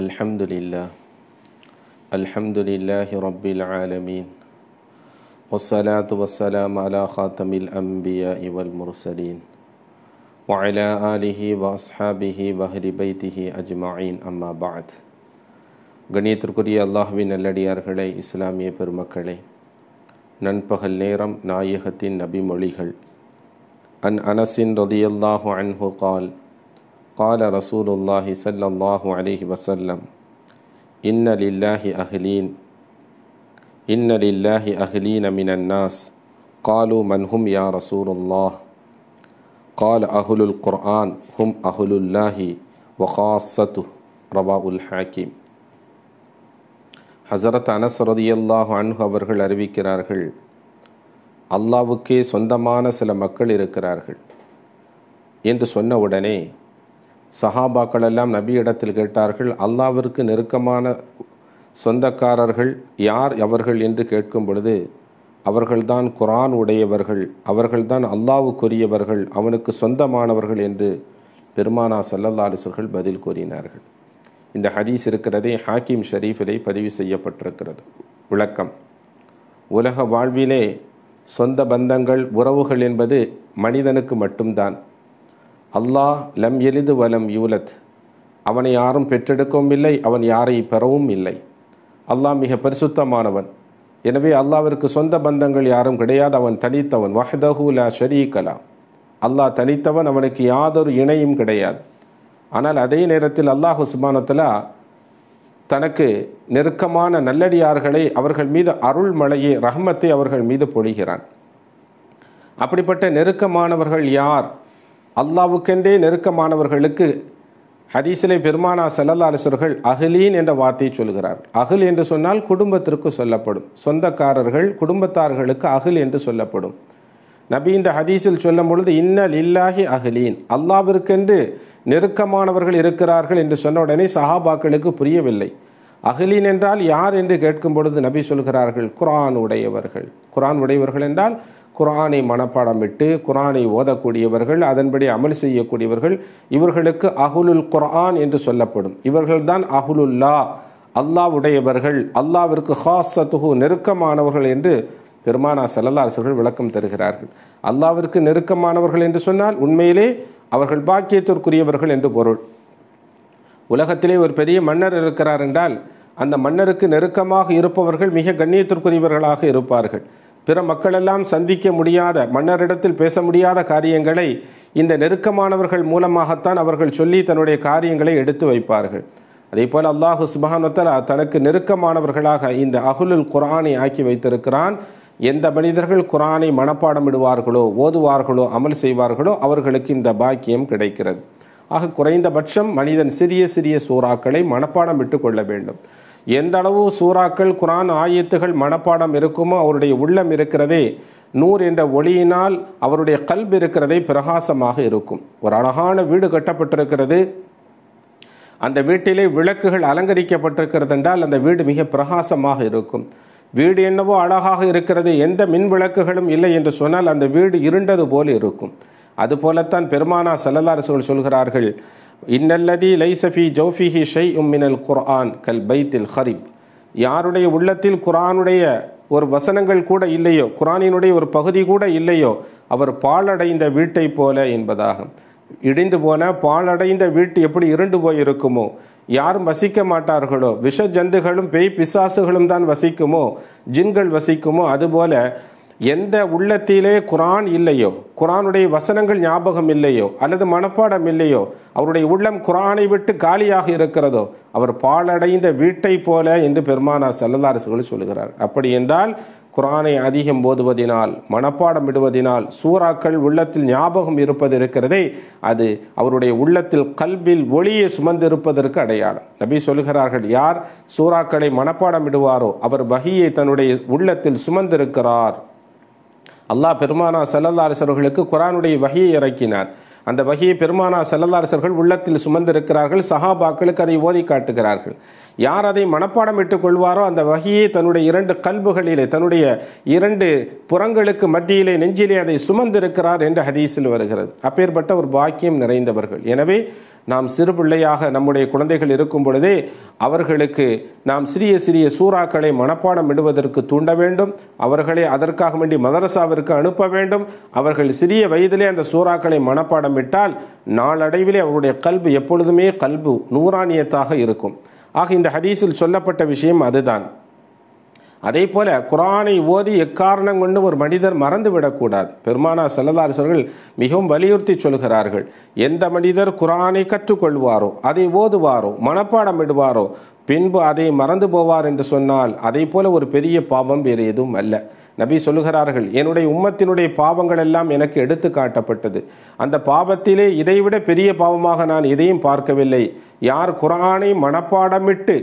الحمد لله الحمد لله رب العالمين والصلاة والسلام على خاتم الأنبياء والمرسلين وعلى آله وأصحابه وأهل بيته أجمعين أما بعد கணியத்திற்குரிய அல்லாஹுவின் நல்லடியார்களே இஸ்லாமிய பெருமக்களே நண்பகல் நேரம் நாயகத்தின் நபிமொழிகள் அன் அனசின் ரதியல்லாஹு அன்ஹு கால் قال رسول الله صلى الله عليه وسلم إن لله أهلين إن لله أهلين من الناس قالوا من هم يا رسول الله قال أهل القرآن هم أهل الله وخاصته ரவா உல் ஹாக்கிம் ஹசரத் அனஸ் ரதியல்லாஹு அன்ஹு அவர்கள் அறிவிக்கிறார்கள் அல்லாவுக்கே சொந்தமான சில மக்கள் இருக்கிறார்கள் என்று சொன்ன உடனே சஹாபாக்கள் எல்லாம் நபி இடத்தில் கேட்டார்கள் அல்லாவிற்கு நெருக்கமான சொந்தக்காரர்கள் யார் அவர்கள் என்று கேட்கும் பொழுது அவர்கள்தான் குரான் உடையவர்கள் அவர்கள்தான் அல்லாவுக்குரியவர்கள் அவனுக்கு சொந்தமானவர்கள் என்று பெருமானா சல்லல்லா அலிசர்கள் பதில் கூறினார்கள் இந்த ஹதீஸ் இருக்கிறதே ஹாக்கிம் ஷரீஃபிலே பதிவு செய்யப்பட்டிருக்கிறது விளக்கம் உலக வாழ்விலே சொந்த பந்தங்கள் உறவுகள் என்பது மனிதனுக்கு மட்டும்தான் அல்லாஹ் லம் எளிது வலம் யூலத் அவனை யாரும் பெற்றெடுக்கவும் இல்லை அவன் யாரை பெறவும் இல்லை அல்லாஹ் மிக பரிசுத்தமானவன் எனவே அல்லாவிற்கு சொந்த பந்தங்கள் யாரும் கிடையாது அவன் தனித்தவன் வஹதஹு லா ஷரீகலா அல்லாஹ் தனித்தவன் அவனுக்கு யாதொரு இணையும் கிடையாது ஆனால் அதே நேரத்தில் அல்லாஹ் சுபானத்தலா தனக்கு நெருக்கமான நல்லடியார்களை அவர்கள் மீது அருள் மழையை ரஹமத்தை அவர்கள் மீது பொழிகிறான் அப்படிப்பட்ட நெருக்கமானவர்கள் யார் அல்லாவுக்கென்றே நெருக்கமானவர்களுக்கு ஹதீசிலே பெருமானா செல்லல்லா அலசர்கள் அகிலீன் என்ற வார்த்தையை சொல்கிறார் அகில் என்று சொன்னால் குடும்பத்திற்கு சொல்லப்படும் சொந்தக்காரர்கள் குடும்பத்தார்களுக்கு அகில் என்று சொல்லப்படும் நபி இந்த ஹதீஸில் சொல்லும் பொழுது இன்னல் இல்லாகி அகிலீன் அல்லாவிற்கென்று நெருக்கமானவர்கள் இருக்கிறார்கள் என்று சொன்ன உடனே சஹாபாக்களுக்கு புரியவில்லை அகிலீன் என்றால் யார் என்று கேட்கும் பொழுது நபி சொல்கிறார்கள் குரான் உடையவர்கள் குரான் உடையவர்கள் என்றால் குரானை மனப்பாடமிட்டு குரானை ஓதக்கூடியவர்கள் அதன்படி அமல் செய்யக்கூடியவர்கள் இவர்களுக்கு அகுலுல் குரான் என்று சொல்லப்படும் இவர்கள்தான் அகுலுல்லா அல்லாவுடையவர்கள் அல்லாவிற்கு ஹாசத்துகு நெருக்கமானவர்கள் என்று பெருமானா செல்லல்லாசர்கள் விளக்கம் தருகிறார்கள் அல்லாவிற்கு நெருக்கமானவர்கள் என்று சொன்னால் உண்மையிலே அவர்கள் பாக்கியத்திற்குரியவர்கள் என்று பொருள் உலகத்திலே ஒரு பெரிய மன்னர் இருக்கிறார் என்றால் அந்த மன்னருக்கு நெருக்கமாக இருப்பவர்கள் மிக கண்ணியத்திற்குரியவர்களாக இருப்பார்கள் பிற மக்களெல்லாம் சந்திக்க முடியாத மன்னரிடத்தில் பேச முடியாத காரியங்களை இந்த நெருக்கமானவர்கள் மூலமாகத்தான் அவர்கள் சொல்லி தன்னுடைய காரியங்களை எடுத்து வைப்பார்கள் அதே போல் அல்லாஹு சுபானத்தலா தனக்கு நெருக்கமானவர்களாக இந்த அகுலுல் குரானை ஆக்கி வைத்திருக்கிறான் எந்த மனிதர்கள் குரானை மனப்பாடம் விடுவார்களோ ஓதுவார்களோ அமல் செய்வார்களோ அவர்களுக்கு இந்த பாக்கியம் கிடைக்கிறது ஆக குறைந்தபட்சம் மனிதன் சிறிய சிறிய சூறாக்களை மனப்பாடம் விட்டு கொள்ள வேண்டும் எந்த அளவு சூறாக்கள் குரான் ஆயத்துகள் மனப்பாடம் இருக்குமோ அவருடைய உள்ளம் இருக்கிறதே நூர் என்ற ஒளியினால் அவருடைய கல்வி இருக்கிறதே பிரகாசமாக இருக்கும் ஒரு அழகான வீடு கட்டப்பட்டிருக்கிறது அந்த வீட்டிலே விளக்குகள் அலங்கரிக்கப்பட்டிருக்கிறது என்றால் அந்த வீடு மிக பிரகாசமாக இருக்கும் வீடு என்னவோ அழகாக இருக்கிறது எந்த மின் விளக்குகளும் இல்லை என்று சொன்னால் அந்த வீடு இருண்டது போல இருக்கும் அதுபோலத்தான் பெருமானா செல்லலாரசுகள் சொல்கிறார்கள் இன்னல்லதி லைசஃபி ஜோஃபிஹி ஷை உம்மினல் குர்ஆன் கல் பைத்தில் ஹரிப் யாருடைய உள்ளத்தில் குரானுடைய ஒரு வசனங்கள் கூட இல்லையோ குரானினுடைய ஒரு பகுதி கூட இல்லையோ அவர் பாலடைந்த வீட்டை போல என்பதாகும் இடிந்து போன பாலடைந்த வீட்டு எப்படி இருண்டு போயிருக்குமோ யாரும் வசிக்க மாட்டார்களோ விஷ ஜந்துகளும் பேய் பிசாசுகளும் தான் வசிக்குமோ ஜின்கள் வசிக்குமோ அதுபோல எந்த உள்ளத்திலே குரான் இல்லையோ குரானுடைய வசனங்கள் ஞாபகம் இல்லையோ அல்லது மனப்பாடம் இல்லையோ அவருடைய உள்ளம் குரானை விட்டு காலியாக இருக்கிறதோ அவர் பாலடைந்த வீட்டை போல என்று பெருமானா செல்லதாரசுகள் சொல்கிறார் அப்படி என்றால் குரானை அதிகம் போதுவதினால் மனப்பாடம் விடுவதினால் சூறாக்கள் உள்ளத்தில் ஞாபகம் இருப்பது இருக்கிறதே அது அவருடைய உள்ளத்தில் கல்வில் ஒளியை சுமந்திருப்பதற்கு அடையாளம் நபி சொல்கிறார்கள் யார் சூறாக்களை மனப்பாடம் விடுவாரோ அவர் வகியை தன்னுடைய உள்ளத்தில் சுமந்திருக்கிறார் அல்லாஹ் பெருமானா செல்லல்லா அரசர்களுக்கு குரானுடைய வகையை இறக்கினார் அந்த வகையை பெருமானா செல்லல்லாரசர்கள் உள்ளத்தில் சுமந்திருக்கிறார்கள் சஹாபாக்களுக்கு அதை ஓதி காட்டுகிறார்கள் யார் அதை மனப்பாடம் இட்டுக் கொள்வாரோ அந்த வகையை தன்னுடைய இரண்டு கல்புகளிலே தன்னுடைய இரண்டு புறங்களுக்கு மத்தியிலே நெஞ்சிலே அதை சுமந்திருக்கிறார் என்று ஹதீஸில் வருகிறது அப்பேற்பட்ட ஒரு பாக்கியம் நிறைந்தவர்கள் எனவே நாம் சிறு பிள்ளையாக நம்முடைய குழந்தைகள் இருக்கும் பொழுதே அவர்களுக்கு நாம் சிறிய சிறிய சூறாக்களை மனப்பாடம் இடுவதற்கு தூண்ட வேண்டும் அவர்களை அதற்காக வேண்டி மதரசாவிற்கு அனுப்ப வேண்டும் அவர்கள் சிறிய வயதிலே அந்த சூறாக்களை மனப்பாடம் விட்டால் நாளடைவிலே அவருடைய கல்வி எப்பொழுதுமே கல்பு நூறானியத்தாக இருக்கும் ஆக இந்த ஹதீஸில் சொல்லப்பட்ட விஷயம் அதுதான் அதே போல குரானை ஓதி எக்காரணம் கொண்டு ஒரு மனிதர் மறந்துவிடக்கூடாது பெருமானா செல்லதாரசர்கள் மிகவும் வலியுறுத்தி சொல்கிறார்கள் எந்த மனிதர் குரானை கற்றுக்கொள்வாரோ அதை ஓதுவாரோ மனப்பாடம் இடுவாரோ பின்பு அதை மறந்து போவார் என்று சொன்னால் அதே போல ஒரு பெரிய பாவம் வேறு எதுவும் அல்ல நபி சொல்லுகிறார்கள் என்னுடைய உம்மத்தினுடைய பாவங்கள் எல்லாம் எனக்கு எடுத்து காட்டப்பட்டது அந்த பாவத்திலே இதைவிட பெரிய பாவமாக நான் இதையும் பார்க்கவில்லை யார் குரானை மனப்பாடமிட்டு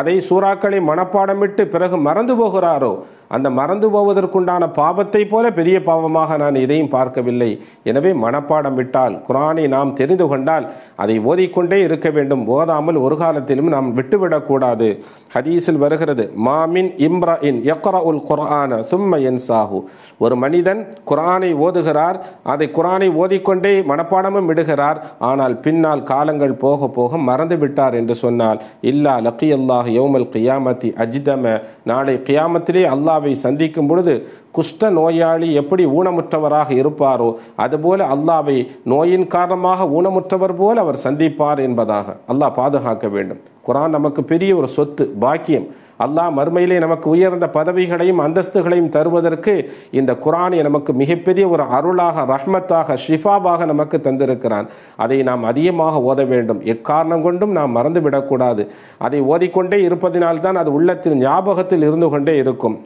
அதை சூறாக்களை மனப்பாடமிட்டு பிறகு மறந்து போகிறாரோ அந்த மறந்து போவதற்குண்டான பாவத்தை போல பெரிய பாவமாக நான் எதையும் பார்க்கவில்லை எனவே மனப்பாடம் விட்டால் குரானை நாம் தெரிந்து கொண்டால் அதை ஓதிக்கொண்டே இருக்க வேண்டும் ஓதாமல் ஒரு காலத்திலும் நாம் விட்டுவிடக்கூடாது ஹதீஸில் வருகிறது மாமின் இம்ரா இன் யக்ரா உல் குரான சும்ம என் சாஹு ஒரு மனிதன் குரானை ஓதுகிறார் அதை குரானை ஓதிக்கொண்டே மனப்பாடமும் விடுகிறார் ஆனால் பின்னால் காலங்கள் போக போக மறந்து விட்டார் என்று சொன்னால் இல்லா லக்கியல்லாஹ் யோமல் கியாமத்தி அஜிதம நாளை கியாமத்திலே அல்லாஹ் அல்லாவை சந்திக்கும் பொழுது குஷ்ட நோயாளி எப்படி ஊனமுற்றவராக இருப்பாரோ அதுபோல அல்லாவை நோயின் காரணமாக ஊனமுற்றவர் போல அவர் சந்திப்பார் என்பதாக அல்லாஹ் பாதுகாக்க வேண்டும் குரான் நமக்கு பெரிய ஒரு சொத்து பாக்கியம் அல்லாஹ் மறுமையிலே நமக்கு உயர்ந்த பதவிகளையும் அந்தஸ்துகளையும் தருவதற்கு இந்த குரானை நமக்கு மிகப்பெரிய ஒரு அருளாக ரஹ்மத்தாக ஷிஃபாவாக நமக்கு தந்திருக்கிறான் அதை நாம் அதிகமாக ஓத வேண்டும் எக்காரணம் கொண்டும் நாம் மறந்துவிடக்கூடாது அதை ஓதிக்கொண்டே இருப்பதினால்தான் அது உள்ளத்தில் ஞாபகத்தில் இருந்து கொண்டே இருக்கும்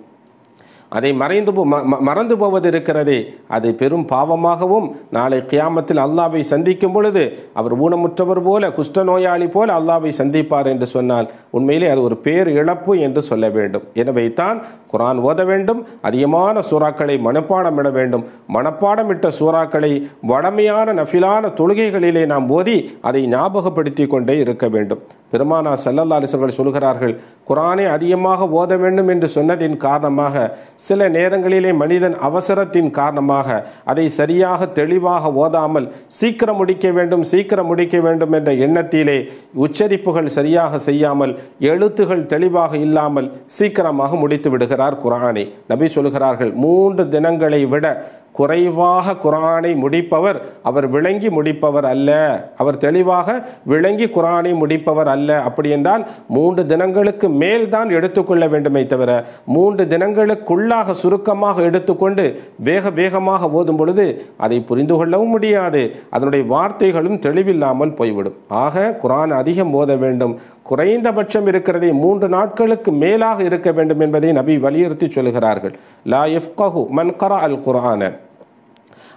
அதை மறைந்து மறந்து போவது இருக்கிறதே அதை பெரும் பாவமாகவும் நாளை கியாமத்தில் அல்லாவை சந்திக்கும் பொழுது அவர் ஊனமுற்றவர் போல குஷ்ட நோயாளி போல அல்லாவை சந்திப்பார் என்று சொன்னால் உண்மையிலே அது ஒரு பேர் இழப்பு என்று சொல்ல வேண்டும் எனவே தான் குரான் ஓத வேண்டும் அதிகமான சூறாக்களை மனப்பாடமிட வேண்டும் மனப்பாடமிட்ட சூறாக்களை வடமையான நஃபிலான தொழுகைகளிலே நாம் போதி அதை ஞாபகப்படுத்தி கொண்டே இருக்க வேண்டும் பெருமானா செல்லல்லாசர்கள் சொல்கிறார்கள் குரானை அதிகமாக ஓத வேண்டும் என்று சொன்னதின் காரணமாக சில நேரங்களிலே மனிதன் அவசரத்தின் காரணமாக அதை சரியாக தெளிவாக ஓதாமல் சீக்கிரம் முடிக்க வேண்டும் சீக்கிரம் முடிக்க வேண்டும் என்ற எண்ணத்திலே உச்சரிப்புகள் சரியாக செய்யாமல் எழுத்துகள் தெளிவாக இல்லாமல் சீக்கிரமாக முடித்து விடுகிறார் குரானை நபி சொல்கிறார்கள் மூன்று தினங்களை விட குறைவாக குரானை முடிப்பவர் அவர் விளங்கி முடிப்பவர் அல்ல அவர் தெளிவாக விளங்கி குரானை முடிப்பவர் அல்ல அப்படி என்றால் மூன்று தினங்களுக்கு மேல் தான் எடுத்துக்கொள்ள வேண்டுமே தவிர மூன்று தினங்களுக்குள்ளாக சுருக்கமாக எடுத்துக்கொண்டு வேக வேகமாக ஓதும் பொழுது அதை புரிந்து கொள்ளவும் முடியாது அதனுடைய வார்த்தைகளும் தெளிவில்லாமல் போய்விடும் ஆக குரான் அதிகம் ஓத வேண்டும் குறைந்தபட்சம் இருக்கிறதை மூன்று நாட்களுக்கு மேலாக இருக்க வேண்டும் என்பதை நபி வலியுறுத்தி சொல்கிறார்கள் லா எஃப்கஹு மன்கரா அல் குரான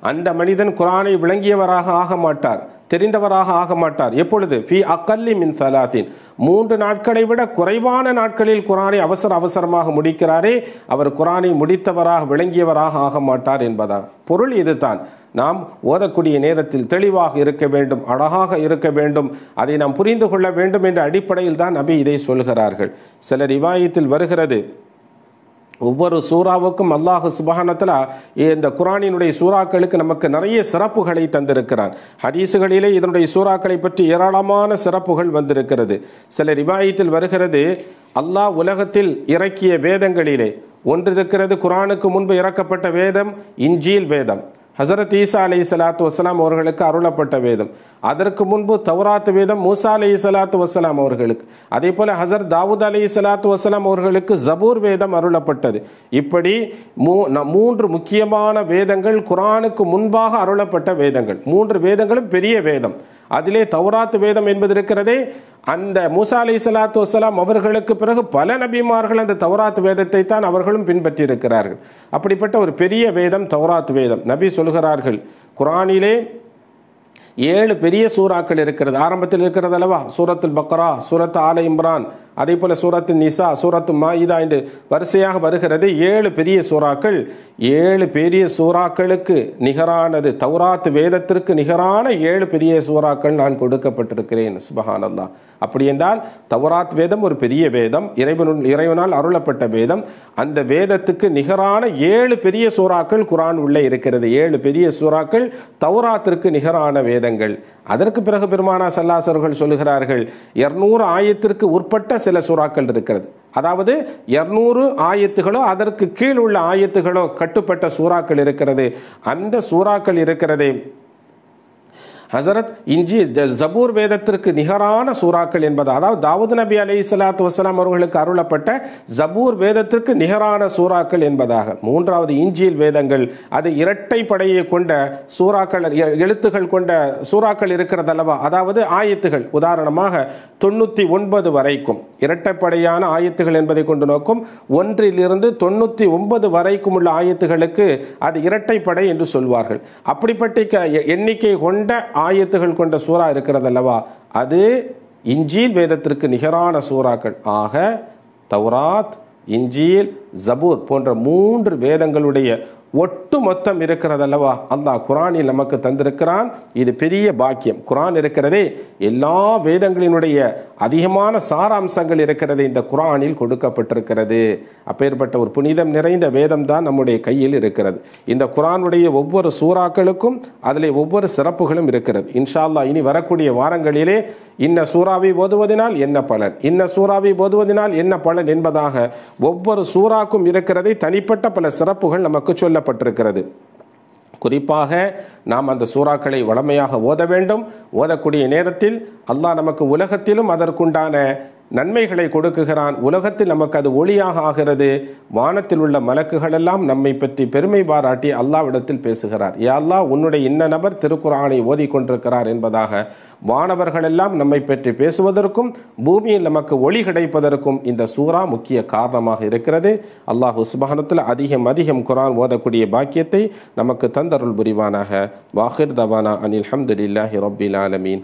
அந்த மனிதன் குரானை விளங்கியவராக ஆக மாட்டார் தெரிந்தவராக ஆக மாட்டார் எப்பொழுது ஃபி அக்கல்லி மின் சலாசின் மூன்று நாட்களை விட குறைவான நாட்களில் குரானை அவசர அவசரமாக முடிக்கிறாரே அவர் குரானை முடித்தவராக விளங்கியவராக ஆக மாட்டார் என்பதாக பொருள் இதுதான் நாம் ஓதக்கூடிய நேரத்தில் தெளிவாக இருக்க வேண்டும் அழகாக இருக்க வேண்டும் அதை நாம் புரிந்து கொள்ள வேண்டும் என்ற அடிப்படையில் தான் நபி இதை சொல்கிறார்கள் சில ரிவாயத்தில் வருகிறது ஒவ்வொரு சூறாவுக்கும் அல்லாஹு சுபஹானத்தில் இந்த குரானினுடைய சூறாக்களுக்கு நமக்கு நிறைய சிறப்புகளை தந்திருக்கிறான் ஹதீசுகளிலே இதனுடைய சூறாக்களை பற்றி ஏராளமான சிறப்புகள் வந்திருக்கிறது சில ரிவாயத்தில் வருகிறது அல்லாஹ் உலகத்தில் இறக்கிய வேதங்களிலே ஒன்றிருக்கிறது குரானுக்கு முன்பு இறக்கப்பட்ட வேதம் இஞ்சியில் வேதம் ஹசரத் ஈசா அலி சலாத்து வசலாம் அவர்களுக்கு அருளப்பட்ட வேதம் அதற்கு முன்பு தௌராத் வேதம் மூசா அலி சலாத்து வசலாம் அவர்களுக்கு அதே போல் ஹசர் தாவூத் அலி சலாத்து வசலாம் அவர்களுக்கு ஜபூர் வேதம் அருளப்பட்டது இப்படி மூன்று முக்கியமான வேதங்கள் குரானுக்கு முன்பாக அருளப்பட்ட வேதங்கள் மூன்று வேதங்களும் பெரிய வேதம் அதிலே தௌராத்து வேதம் என்பது இருக்கிறதே அந்த மூசா அலி சலாத்து வசலாம் அவர்களுக்கு பிறகு பல நபிமார்கள் அந்த தௌராத் வேதத்தை தான் அவர்களும் பின்பற்றி இருக்கிறார்கள் அப்படிப்பட்ட ஒரு பெரிய வேதம் தௌராத் வேதம் நபி சொல்கிறார்கள் குரானிலே ஏழு பெரிய சூறாக்கள் இருக்கிறது ஆரம்பத்தில் இருக்கிறது அல்லவா சூரத்துல் பக்ரா சூரத் ஆல இம்ரான் அதே போல் சூரத்து நிசா சூரத்து மாயிதா என்று வரிசையாக வருகிறது ஏழு பெரிய சூறாக்கள் ஏழு பெரிய சூறாக்களுக்கு நிகரானது தௌராத் வேதத்திற்கு நிகரான ஏழு பெரிய சூறாக்கள் நான் கொடுக்கப்பட்டிருக்கிறேன் சுபகானந்தா அப்படி என்றால் தௌராத் வேதம் ஒரு பெரிய வேதம் இறைவனு இறைவனால் அருளப்பட்ட வேதம் அந்த வேதத்துக்கு நிகரான ஏழு பெரிய சூறாக்கள் குரான் உள்ளே இருக்கிறது ஏழு பெரிய சூறாக்கள் தௌராத்திற்கு நிகரான வேதங்கள் அதற்கு பிறகு பெருமானா சல்லாசர்கள் சொல்லுகிறார்கள் இருநூறு ஆயத்திற்கு உட்பட்ட சில சூறாக்கள் இருக்கிறது அதாவது இரநூறு ஆயத்துகளோ அதற்கு கீழ் உள்ள ஆயத்துகளோ கட்டுப்பட்ட சூறாக்கள் இருக்கிறது அந்த சூறாக்கள் இருக்கிறது ஹசரத் இஞ்சி ஜபூர் வேதத்திற்கு நிகரான சூறாக்கள் என்பது அதாவது தாவூத் நபி அலி சலாத்து வசலாம் அவர்களுக்கு அருளப்பட்ட ஜபூர் வேதத்திற்கு நிகரான சூறாக்கள் என்பதாக மூன்றாவது இஞ்சியில் வேதங்கள் அது இரட்டை படையை கொண்ட சூறாக்கள் எழுத்துகள் கொண்ட சூறாக்கள் இருக்கிறது அல்லவா அதாவது ஆயத்துகள் உதாரணமாக தொண்ணூற்றி ஒன்பது வரைக்கும் இரட்டைப்படையான ஆயத்துகள் என்பதை கொண்டு நோக்கும் ஒன்றிலிருந்து தொண்ணூற்றி ஒன்பது வரைக்கும் உள்ள ஆயத்துகளுக்கு அது இரட்டைப்படை என்று சொல்வார்கள் அப்படிப்பட்ட எண்ணிக்கை கொண்ட ஆயத்துகள் கொண்ட சூறா இருக்கிறது அல்லவா அது இஞ்சில் வேதத்திற்கு நிகரான சூறாக்கள் ஆக தௌராத் இஞ்சியில் ஜபூர் போன்ற மூன்று வேதங்களுடைய ஒட்டு மொத்தம் இருக்கிறதல்லவா அல்லா குரானில் நமக்கு தந்திருக்கிறான் இது பெரிய பாக்கியம் குரான் இருக்கிறதே எல்லா வேதங்களினுடைய அதிகமான சாராம்சங்கள் இருக்கிறது இந்த குரானில் கொடுக்கப்பட்டிருக்கிறது அப்பேற்பட்ட ஒரு புனிதம் நிறைந்த வேதம் தான் நம்முடைய கையில் இருக்கிறது இந்த குரானுடைய ஒவ்வொரு சூறாக்களுக்கும் அதில் ஒவ்வொரு சிறப்புகளும் இருக்கிறது இன்ஷால்லா இனி வரக்கூடிய வாரங்களிலே இன்ன சூறாவை ஓதுவதனால் என்ன பலன் இன்ன சூறாவை ஓதுவதனால் என்ன பலன் என்பதாக ஒவ்வொரு சூறா செல்வாக்கும் இருக்கிறதை தனிப்பட்ட பல சிறப்புகள் நமக்கு சொல்லப்பட்டிருக்கிறது குறிப்பாக நாம் அந்த சூறாக்களை வளமையாக ஓத வேண்டும் ஓதக்கூடிய நேரத்தில் அல்லாஹ் நமக்கு உலகத்திலும் அதற்குண்டான நன்மைகளை கொடுக்குகிறான் உலகத்தில் நமக்கு அது ஒளியாக ஆகிறது வானத்தில் உள்ள மலக்குகளெல்லாம் நம்மை பற்றி பெருமை பாராட்டி அல்லாவிடத்தில் பேசுகிறார் ஏ அல்லா உன்னுடைய இன்ன நபர் திருக்குறானை கொண்டிருக்கிறார் என்பதாக வானவர்களெல்லாம் நம்மை பற்றி பேசுவதற்கும் பூமியில் நமக்கு ஒளி கிடைப்பதற்கும் இந்த சூறா முக்கிய காரணமாக இருக்கிறது அல்லாஹ் உஸ்மஹானத்தில் அதிகம் அதிகம் குரான் ஓதக்கூடிய பாக்கியத்தை நமக்கு தந்தருள் புரிவானாக வாஹிர் தவானா அனில் ஹம்துலில்லாஹி ரொபில் ஆலமீன்